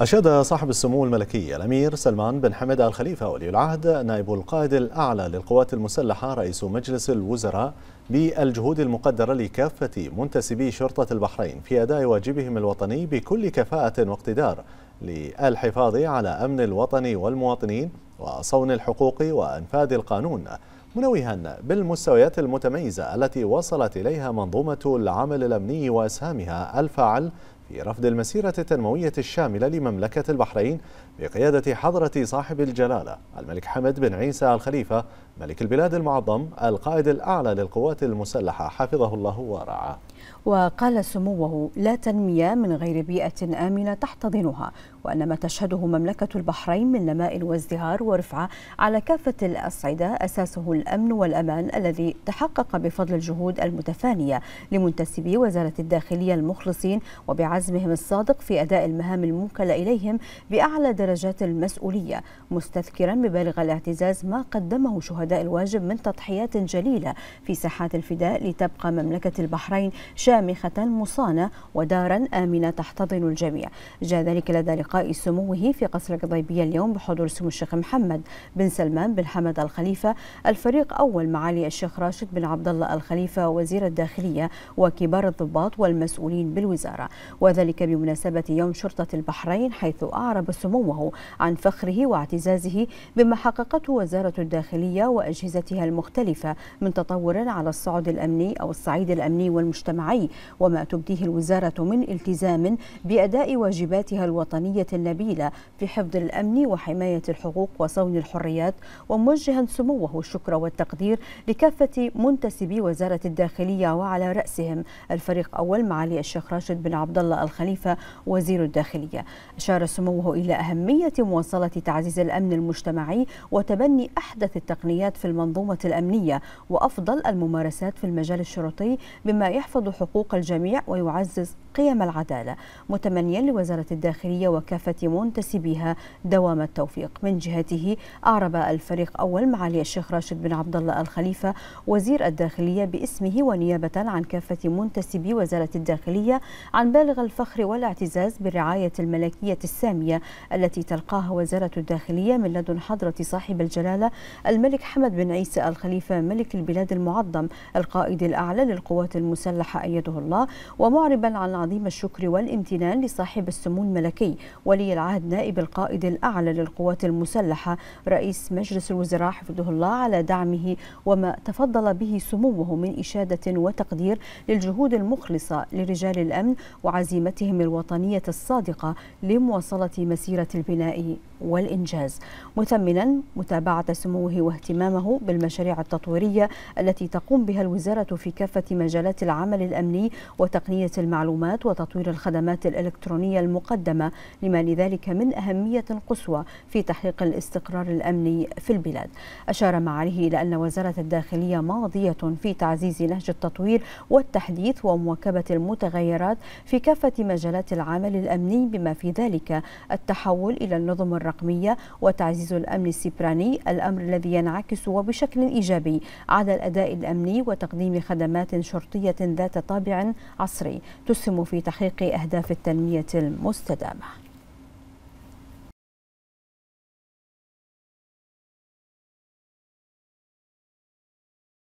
أشاد صاحب السمو الملكي الأمير سلمان بن حمد آل خليفة ولي العهد نائب القائد الأعلى للقوات المسلحة رئيس مجلس الوزراء بالجهود المقدرة لكافة منتسبي شرطة البحرين في أداء واجبهم الوطني بكل كفاءة واقتدار للحفاظ على أمن الوطن والمواطنين وصون الحقوق وأنفاذ القانون منوها بالمستويات المتميزة التي وصلت إليها منظومة العمل الأمني وأسهامها الفاعل في رفض المسيرة التنموية الشاملة لمملكة البحرين بقيادة حضرة صاحب الجلالة الملك حمد بن عيسى الخليفة ملك البلاد المعظم القائد الأعلى للقوات المسلحة حفظه الله ورعاه وقال سموه لا تنمية من غير بيئة آمنة تحتضنها وأن ما تشهده مملكة البحرين من نماء وازدهار ورفعة على كافة الأصعدة أساسه الأمن والأمان الذي تحقق بفضل الجهود المتفانية لمنتسبي وزارة الداخلية المخلصين وبعزمهم الصادق في أداء المهام الموكلة إليهم بأعلى درجات المسؤولية مستذكرا ببالغ الاعتزاز ما قدمه شهداء الواجب من تضحيات جليلة في ساحات الفداء لتبقى مملكة البحرين شامخة مصانة ودارا آمنة تحتضن الجميع جاء ذلك لدى لقاء سموه في قصر القضيبية اليوم بحضور سمو الشيخ محمد بن سلمان بن حمد الخليفة الفريق أول معالي الشيخ راشد بن عبد الله الخليفة وزير الداخلية وكبار الضباط والمسؤولين بالوزارة وذلك بمناسبة يوم شرطة البحرين حيث أعرب سموه عن فخره واعتزازه بما حققته وزارة الداخلية وأجهزتها المختلفة من تطور على الصعد الأمني أو الصعيد الأمني والمجتمعي وما تبديه الوزارة من التزام بأداء واجباتها الوطنية الجهودية النبيلة في حفظ الأمن وحماية الحقوق وصون الحريات وموجها سموه الشكر والتقدير لكافة منتسبي وزارة الداخلية وعلى رأسهم الفريق أول معالي الشيخ راشد بن عبد الله الخليفة وزير الداخلية أشار سموه إلى أهمية مواصلة تعزيز الأمن المجتمعي وتبني أحدث التقنيات في المنظومة الأمنية وأفضل الممارسات في المجال الشرطي بما يحفظ حقوق الجميع ويعزز قيم العدالة متمنيا لوزارة الداخلية وك كافة منتسبيها دوام التوفيق من جهته أعرب الفريق أول معالي الشيخ راشد بن عبد الله الخليفة وزير الداخلية باسمه ونيابة عن كافة منتسبي وزارة الداخلية عن بالغ الفخر والاعتزاز بالرعاية الملكية السامية التي تلقاها وزارة الداخلية من لدن حضرة صاحب الجلالة الملك حمد بن عيسى الخليفة ملك البلاد المعظم القائد الأعلى للقوات المسلحة أيده الله ومعربا عن عظيم الشكر والامتنان لصاحب السمو الملكي ولي العهد نائب القائد الأعلى للقوات المسلحة رئيس مجلس الوزراء حفظه الله على دعمه وما تفضل به سموه من إشادة وتقدير للجهود المخلصة لرجال الأمن وعزيمتهم الوطنية الصادقة لمواصلة مسيرة البناء والإنجاز مثمنا متابعة سموه واهتمامه بالمشاريع التطويرية التي تقوم بها الوزارة في كافة مجالات العمل الأمني وتقنية المعلومات وتطوير الخدمات الإلكترونية المقدمة بما لذلك من أهمية قصوى في تحقيق الاستقرار الأمني في البلاد أشار معاليه إلى أن وزارة الداخلية ماضية في تعزيز نهج التطوير والتحديث ومواكبة المتغيرات في كافة مجالات العمل الأمني بما في ذلك التحول إلى النظم الرقمية وتعزيز الأمن السيبراني الأمر الذي ينعكس وبشكل إيجابي على الأداء الأمني وتقديم خدمات شرطية ذات طابع عصري تسهم في تحقيق أهداف التنمية المستدامة